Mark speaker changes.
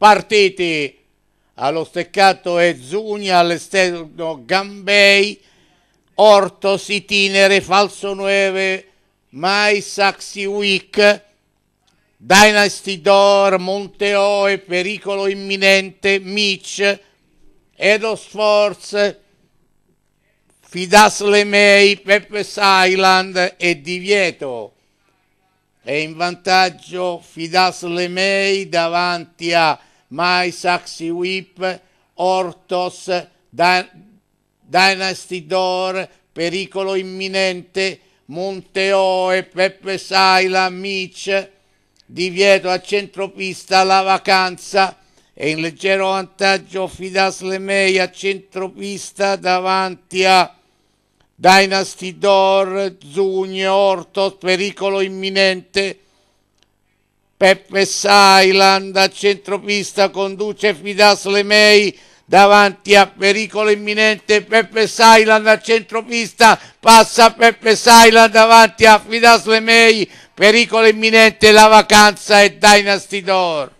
Speaker 1: partiti. Allo steccato è Zugna, all'esterno Gambei, Ortos, Itinere, Falso 9, Mai, Saxi Week, Dynasty Door, Monteoe, Pericolo Imminente, Mitch, Edo Sforz, Fidas Lemei, Peppe Island e Divieto. È in vantaggio Fidas Lemei davanti a My Saxi Whip, Ortos, Dan- Dynasty Door, Pericolo Imminente, Monteoe, Peppe Saila, Mitch, divieto a centropista la vacanza e in leggero vantaggio Fidas Lemei a centropista davanti a Dynasty Door, Zugne, Ortos, Pericolo Imminente, Peppe Sailand a centropista conduce Fidas Lemei davanti a pericolo imminente Peppe Sailand a centropista passa Peppe Sailand davanti a Fidas Lemei pericolo imminente la vacanza è Dynasty Door